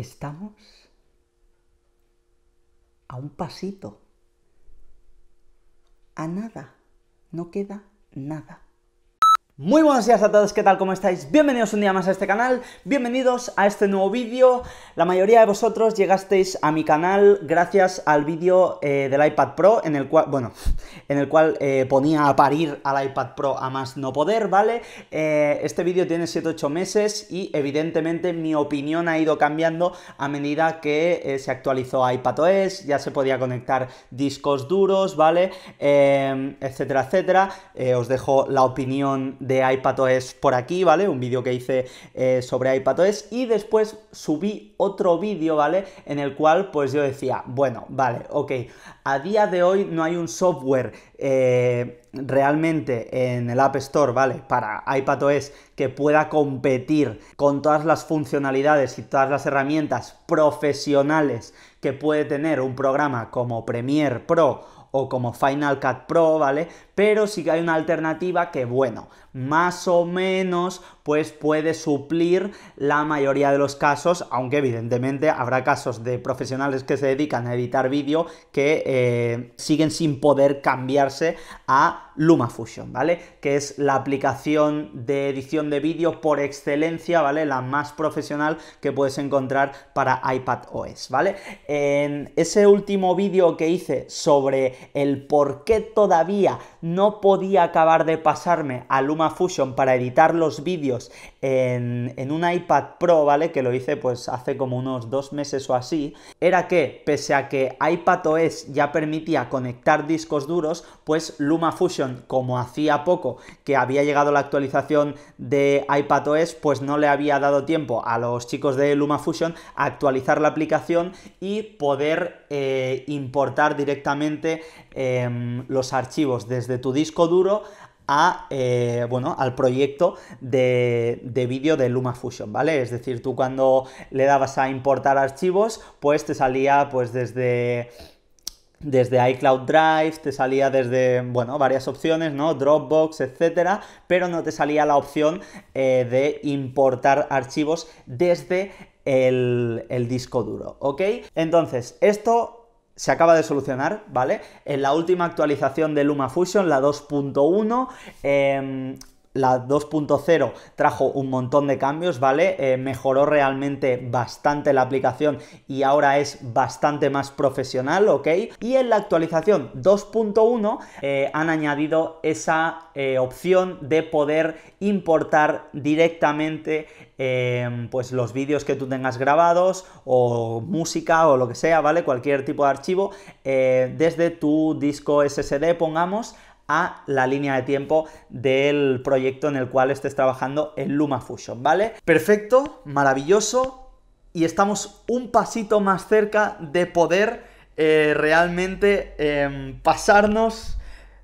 estamos a un pasito, a nada, no queda nada. Muy buenos días a todos, ¿qué tal? ¿Cómo estáis? Bienvenidos un día más a este canal, bienvenidos a este nuevo vídeo. La mayoría de vosotros llegasteis a mi canal gracias al vídeo eh, del iPad Pro, en el cual, bueno, en el cual eh, ponía a parir al iPad Pro a más no poder, ¿vale? Eh, este vídeo tiene 7-8 meses y evidentemente mi opinión ha ido cambiando a medida que se actualizó iPadOS, ya se podía conectar discos duros, ¿vale? etcétera, etcétera. os dejo la opinión de de iPadOS por aquí, ¿vale? Un vídeo que hice eh, sobre iPadOS y después subí otro vídeo, ¿vale? En el cual pues yo decía, bueno, vale, ok, a día de hoy no hay un software eh, realmente en el App Store, ¿vale? Para iPadOS que pueda competir con todas las funcionalidades y todas las herramientas profesionales que puede tener un programa como Premiere Pro o como Final Cut Pro, ¿vale? Pero sí que hay una alternativa que, bueno, más o menos, pues puede suplir la mayoría de los casos, aunque evidentemente habrá casos de profesionales que se dedican a editar vídeo que eh, siguen sin poder cambiarse a LumaFusion, ¿vale? Que es la aplicación de edición de vídeo por excelencia, ¿vale? La más profesional que puedes encontrar para iPad OS, ¿vale? en ese último vídeo que hice sobre el por qué todavía no podía acabar de pasarme a LumaFusion para editar los vídeos en, un iPad Pro, ¿vale? Que lo hice pues hace como unos dos meses o así, era que pese a que iPadOS ya permitía conectar discos duros, pues LumaFusion, como hacía poco que había llegado la actualización de iPadOS, pues no le había dado tiempo a los chicos de LumaFusion a actualizar la aplicación y poder eh, importar directamente em, los archivos desde tu disco duro a, eh, bueno, al proyecto de, vídeo de LumaFusion, ¿vale? Es decir, tú cuando le dabas a importar archivos, pues te salía pues desde desde iCloud Drive, te salía desde, bueno, varias opciones, ¿no? Dropbox, etcétera, pero no te salía la opción eh, de importar archivos desde el, disco duro, ¿ok? Entonces, esto se acaba de solucionar, ¿vale? En la última actualización de luma LumaFusion, la 2.1, eh, em, la 2.0 trajo un montón de cambios, ¿vale? Eh, mejoró realmente bastante la aplicación y ahora es bastante más profesional, ¿ok? Y en la actualización 2.1 eh, han añadido esa eh, opción de poder importar directamente pues los vídeos que tú tengas grabados o música o lo que sea, ¿vale? Cualquier tipo de archivo desde tu disco SSD, pongamos, a la línea de tiempo del proyecto en el cual estés trabajando en LumaFusion, ¿vale? Perfecto, maravilloso y estamos un pasito más cerca de poder eh, realmente em, pasarnos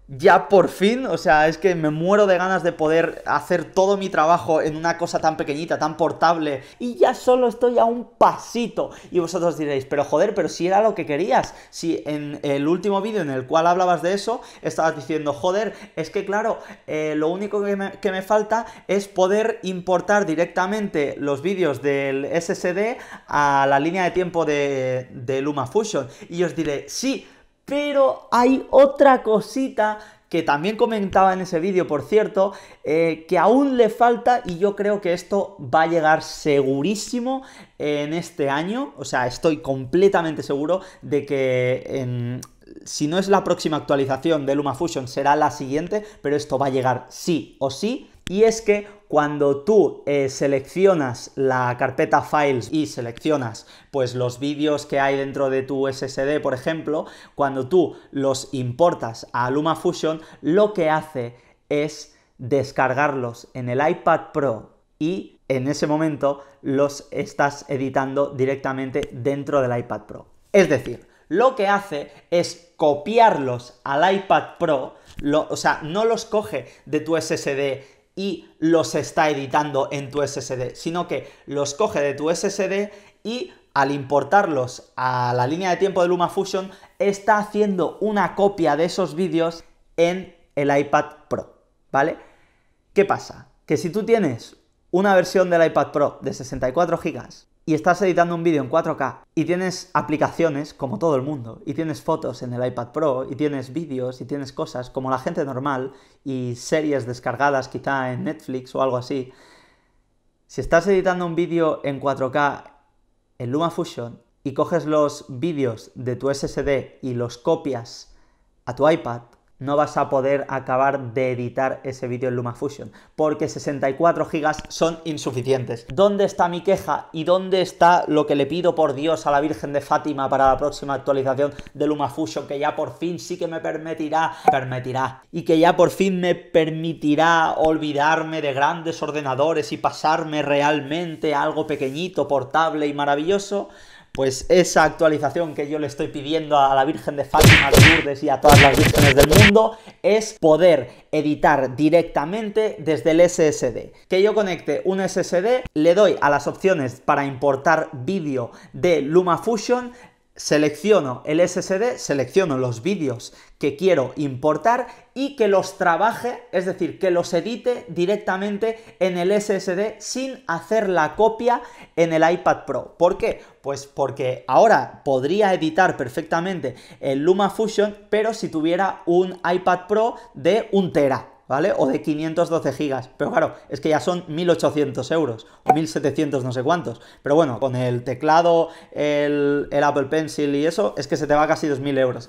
ya por fin, o sea, es que me muero de ganas de poder hacer todo mi trabajo en una cosa tan pequeñita, tan portable, y ya solo estoy a un pasito. Y vosotros diréis, pero joder, pero si era lo que querías, si en el último vídeo en el cual hablabas de eso, estabas diciendo, joder, es que claro, eh, lo único que me, falta es poder importar directamente los vídeos del SSD a la línea de tiempo de, de LumaFusion. Y os diré, sí, pero hay otra cosita que también comentaba en ese vídeo, por cierto, eh, que aún le falta y yo creo que esto va a llegar segurísimo en este año. O sea, estoy completamente seguro de que si no es la próxima actualización de LumaFusion, será la siguiente, pero esto va a llegar sí o sí. Y es que cuando tú eh, seleccionas la carpeta Files y seleccionas pues los vídeos que hay dentro de tu SSD, por ejemplo, cuando tú los importas a LumaFusion, lo que hace es descargarlos en el iPad Pro y en ese momento los estás editando directamente dentro del iPad Pro. Es decir, lo que hace es copiarlos al iPad Pro, o sea, no los coge de tu SSD y los está editando en tu SSD, sino que los coge de tu SSD y al importarlos a la línea de tiempo de LumaFusion, está haciendo una copia de esos vídeos en el iPad Pro, ¿vale? ¿Qué pasa? Que si tú tienes una versión del iPad Pro de 64 GB y estás editando un vídeo en 4K y tienes aplicaciones como todo el mundo, y tienes fotos en el iPad Pro, y tienes vídeos, y tienes cosas como la gente normal, y series descargadas quizá en Netflix o algo así, si estás editando un vídeo en 4K en LumaFusion y coges los vídeos de tu SSD y los copias a tu iPad, no vas a poder acabar de editar ese vídeo en LumaFusion, porque 64 gigas son insuficientes. ¿Dónde está mi queja y dónde está lo que le pido por Dios a la Virgen de Fátima para la próxima actualización de LumaFusion, que ya por fin sí que me permitirá, permitirá, y que ya por fin me permitirá olvidarme de grandes ordenadores y pasarme realmente a algo pequeñito, portable y maravilloso? pues esa actualización que yo le estoy pidiendo a la Virgen de Fátima de Lourdes y a todas las vírgenes del mundo es poder editar directamente desde el SSD. Que yo conecte un SSD, le doy a las opciones para importar vídeo de LumaFusion, selecciono el SSD, selecciono los vídeos que quiero importar y que los trabaje, es decir, que los edite directamente en el SSD sin hacer la copia en el iPad Pro. ¿Por qué? Pues porque ahora podría editar perfectamente el LumaFusion, pero si tuviera un iPad Pro de un tera, ¿vale? O de 512 gigas. Pero claro, es que ya son 1800 euros o 1700 no sé cuántos. Pero bueno, con el teclado, el, Apple Pencil y eso, es que se te va casi 2000 euros.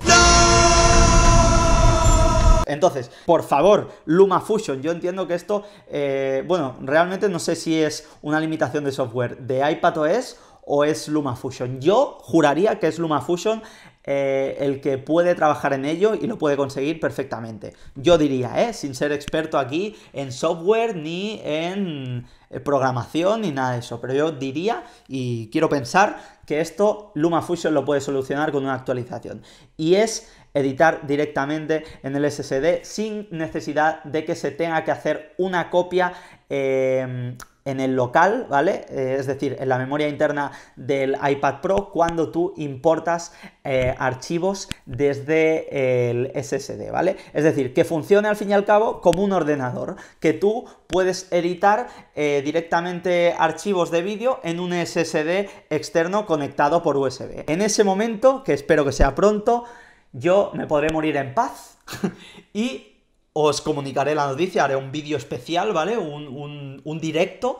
Entonces, por favor, luma LumaFusion, yo entiendo que esto, eh, bueno, realmente no sé si es una limitación de software de iPadOS o es luma LumaFusion. Yo juraría que es luma LumaFusion eh, el que puede trabajar en ello y lo puede conseguir perfectamente. Yo diría, ¿eh? sin ser experto aquí en software ni en eh, programación ni nada de eso, pero yo diría y quiero pensar que esto LumaFusion lo puede solucionar con una actualización. Y es editar directamente en el SSD sin necesidad de que se tenga que hacer una copia eh, en el local, ¿vale? Eh, es decir, en la memoria interna del iPad Pro cuando tú importas eh, archivos desde el SSD, ¿vale? Es decir, que funcione al fin y al cabo como un ordenador, que tú puedes editar eh, directamente archivos de vídeo en un SSD externo conectado por USB. En ese momento, que espero que sea pronto, yo me podré morir en paz y os comunicaré la noticia, haré un vídeo especial, ¿vale? Un, directo,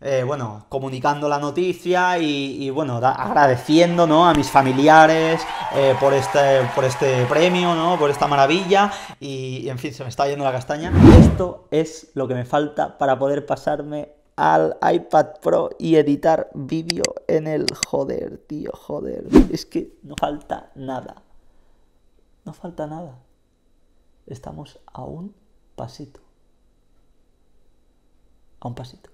eh, bueno, comunicando la noticia y, bueno, agradeciendo, ¿no? A mis familiares eh, por, este, por este premio, ¿no? Por esta maravilla y, y, en fin, se me está yendo la castaña. Esto es lo que me falta para poder pasarme al iPad Pro y editar vídeo en el joder, tío, joder. Es que no falta nada. No falta nada. Estamos a un pasito. A un pasito.